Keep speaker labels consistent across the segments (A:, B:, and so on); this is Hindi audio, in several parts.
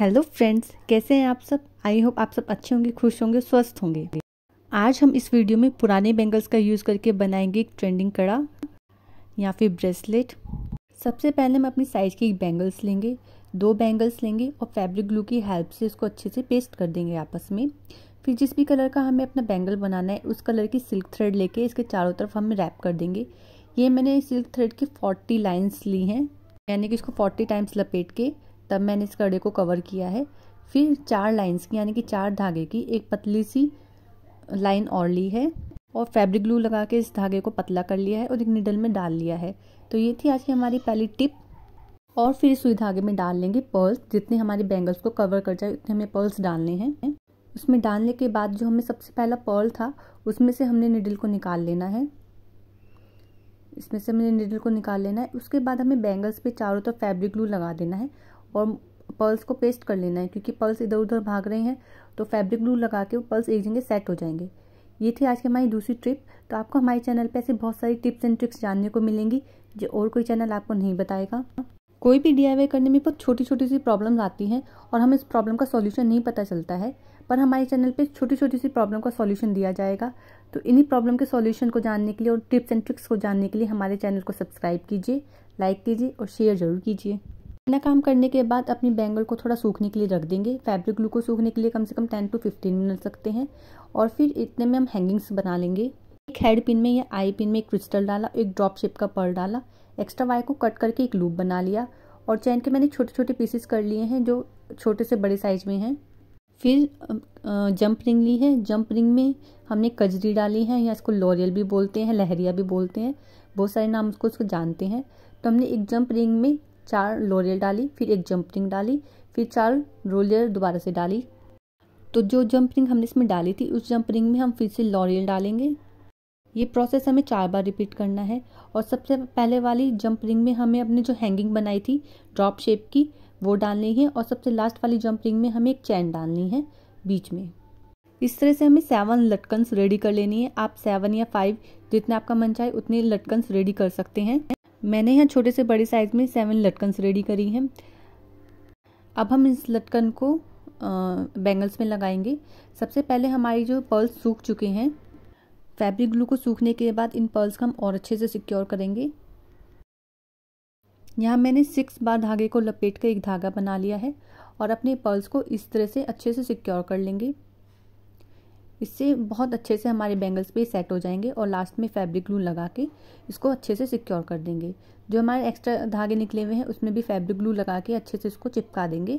A: हेलो फ्रेंड्स कैसे हैं आप सब आई होप आप सब अच्छे होंगे खुश होंगे स्वस्थ होंगे आज हम इस वीडियो में पुराने बैंगल्स का यूज़ करके बनाएंगे एक ट्रेंडिंग कड़ा या फिर ब्रेसलेट सबसे पहले हम अपनी साइज की बैंगल्स लेंगे दो बैंगल्स लेंगे और फैब्रिक ग्लू की हेल्प से इसको अच्छे से पेस्ट कर देंगे आपस में फिर जिस भी कलर का हमें अपना बैंगल बनाना है उस कलर की सिल्क थ्रेड लेके इसके चारों तरफ हम रैप कर देंगे ये मैंने सिल्क थ्रेड की फोर्टी लाइन्स ली हैं यानी कि इसको फोर्टी टाइम्स लपेट के तब मैंने इस कड़े को कवर किया है फिर चार लाइंस की यानी कि चार धागे की एक पतली सी लाइन और ली है और फैब्रिक ग्लू लगा के इस धागे को पतला कर लिया है और एक निडल में डाल लिया है तो ये थी आज की हमारी पहली टिप और फिर सुई धागे में डाल लेंगे पर्ल्स जितने हमारे बैंगल्स को कवर कर जाए उतने हमें पर्ल्स डालने हैं उसमें डालने के बाद जो हमें सबसे पहला पर्ल था उसमें से हमने निडल को निकाल लेना है इसमें से हमने निडल को निकाल लेना है उसके बाद हमें बैंगल्स पे चारों तरफ तो फैब्रिक ग्लू लगा देना है और पर्ल्स को पेस्ट कर लेना है क्योंकि पर्ल्स इधर उधर भाग रहे हैं तो फैब्रिक ग्लू लगा के वो पर्ल्स एक जगह सेट हो जाएंगे ये थी आज की हमारी दूसरी ट्रिप तो आपको हमारे चैनल पे ऐसे बहुत सारी टिप्स एंड ट्रिक्स जानने को मिलेंगी जो और कोई चैनल आपको नहीं बताएगा कोई भी डी करने में बहुत छोटी छोटी सी प्रॉब्लम्स आती हैं और हमें इस प्रॉब्लम का सॉल्यूशन नहीं पता चलता है पर हमारे चैनल पे छोटी छोटी सी प्रॉब्लम का सॉल्यूशन दिया जाएगा तो इन्हीं प्रॉब्लम के सॉल्यूशन को जानने के लिए और टिप्स एंड ट्रिक्स को जानने के लिए हमारे चैनल को सब्सक्राइब कीजिए लाइक कीजिए और शेयर जरूर कीजिए इतना काम करने के बाद अपनी बैंगल को थोड़ा सूखने के लिए रख देंगे फैब्रिक ग्लू को सूखने के लिए कम से कम टेन टू फिफ्टीन मिनट सकते हैं और फिर इतने में हम हैंगिंग्स बना लेंगे एक हेड पिन में या आई पिन में एक क्रिस्टल डाला एक ड्रॉप शेप का पर्ल डाला एक्स्ट्रा वायर को कट करके एक लूप बना लिया और चैन के मैंने छोटे छोटे पीसेस कर लिए हैं जो छोटे से बड़े साइज में हैं फिर जंप रिंग ली है जंप रिंग में हमने कजरी डाली है या इसको लॉरियल भी बोलते हैं लहरिया भी बोलते हैं बहुत सारे नाम उसको उसको जानते हैं तो हमने एक जंप रिंग में चार लोरियल डाली फिर एक जंपरिंग डाली फिर चार रोलियर दोबारा से डाली तो जो जंपरिंग हमने इसमें डाली थी उस जंपरिंग में हम फिर से लॉरियल डालेंगे ये प्रोसेस हमें चार बार रिपीट करना है और सबसे पहले वाली जंप रिंग में हमें अपने जो हैंगिंग बनाई थी ड्रॉप शेप की वो डालनी है और सबसे लास्ट वाली जंप रिंग में हमें एक चैन डालनी है बीच में इस तरह से हमें सेवन लटकन्स रेडी कर लेनी है आप सेवन या फाइव जितना आपका मन चाहे उतने लटकन्स रेडी कर सकते हैं मैंने यहाँ छोटे से बड़े साइज़ में सेवन लटकन्स रेडी करी हैं अब हम इस लटकन को बैंगल्स में लगाएंगे सबसे पहले हमारी जो पर्ल्स सूख चुके हैं फैब्रिक ग्लू को सूखने के बाद इन पर्ल्स को हम और अच्छे से सिक्योर करेंगे यहाँ मैंने सिक्स बार धागे को लपेट कर एक धागा बना लिया है और अपने पर्ल्स को इस तरह से अच्छे से सिक्योर कर लेंगे इससे बहुत अच्छे से हमारे बैंगल्स पे सेट हो जाएंगे और लास्ट में फैब्रिक ग्लू लगा के इसको अच्छे से सिक्योर कर देंगे जो हमारे एक्स्ट्रा धागे निकले हुए हैं उसमें भी फैब्रिक ग्लू लगा के अच्छे से इसको चिपका देंगे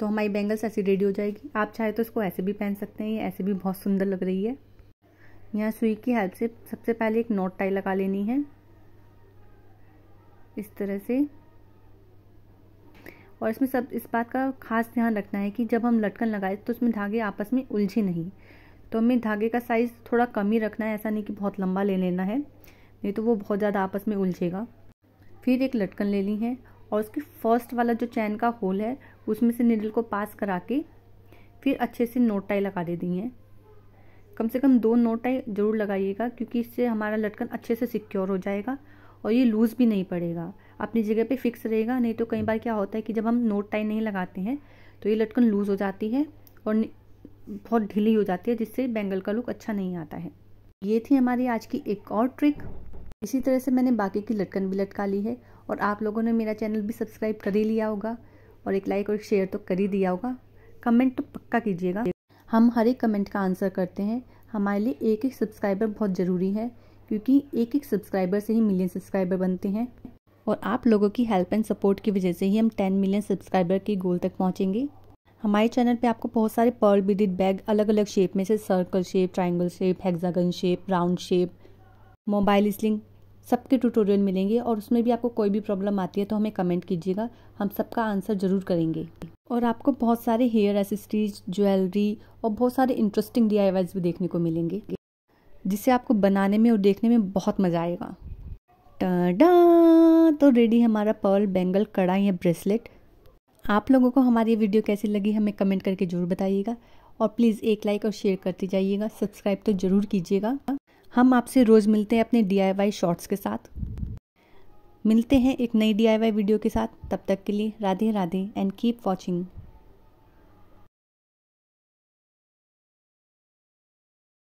A: तो हमारी बैंगल्स ऐसी रेडी हो जाएगी आप चाहे तो इसको ऐसे भी पहन सकते हैं ऐसे भी बहुत सुंदर लग रही है यहाँ सुई की हेल्प से सबसे पहले एक नोट टाई लगा लेनी है इस तरह से और इसमें सब इस बात का खास ध्यान रखना है कि जब हम लटकन लगाए तो उसमें धागे आपस में उलझे नहीं तो हमें धागे का साइज़ थोड़ा कम ही रखना है ऐसा नहीं कि बहुत लंबा ले लेना है नहीं तो वो बहुत ज़्यादा आपस में उलझेगा फिर एक लटकन लेनी है और उसकी फर्स्ट वाला जो चैन का होल है उसमें से निडल को पास करा के फिर अच्छे से नोट टाई लगा दी है कम से कम दो नोट टाई ज़रूर लगाइएगा क्योंकि इससे हमारा लटकन अच्छे से सिक्योर हो जाएगा और ये लूज़ भी नहीं पड़ेगा अपनी जगह पे फिक्स रहेगा नहीं तो कई बार क्या होता है कि जब हम नोट टाई नहीं लगाते हैं तो ये लटकन लूज़ हो जाती है और बहुत ढीली हो जाती है जिससे बैंगल का लुक अच्छा नहीं आता है ये थी हमारी आज की एक और ट्रिक इसी तरह से मैंने बाकी की लटकन भी लटका ली है और आप लोगों ने मेरा चैनल भी सब्सक्राइब कर ही लिया होगा और एक लाइक और एक शेयर तो कर ही दिया होगा कमेंट तो पक्का कीजिएगा हम हर एक कमेंट का आंसर करते हैं हमारे लिए एक एक सब्सक्राइबर बहुत ज़रूरी है क्योंकि एक एक सब्सक्राइबर से ही मिलियन सब्सक्राइबर बनते हैं और आप लोगों की हेल्प एंड सपोर्ट की वजह से ही हम 10 मिलियन सब्सक्राइबर के गोल तक पहुंचेंगे हमारे चैनल पे आपको बहुत सारे पर्ल बिडिड बैग अलग अलग शेप में से circle shape triangle shape hexagon shape round shape mobile sling सबके ट्यूटोरियल मिलेंगे और उसमें भी आपको कोई भी प्रॉब्लम आती है तो हमें कमेंट कीजिएगा हम सबका आंसर ज़रूर करेंगे और आपको बहुत सारे हेयर एसेसरीज ज्वेलरी और बहुत सारे इंटरेस्टिंग डी भी देखने को मिलेंगे जिसे आपको बनाने में और देखने में बहुत मज़ा आएगा टाडा तो रेडी हमारा पर्ल बैंगल कड़ा या ब्रेसलेट आप लोगों को हमारी ये वीडियो कैसी लगी हमें कमेंट करके ज़रूर बताइएगा और प्लीज़ एक लाइक और शेयर करते जाइएगा सब्सक्राइब तो ज़रूर कीजिएगा हम आपसे रोज़ मिलते हैं अपने डी शॉर्ट्स के साथ मिलते हैं एक नई डी वीडियो के साथ तब तक के लिए Radhe Radhe and keep watching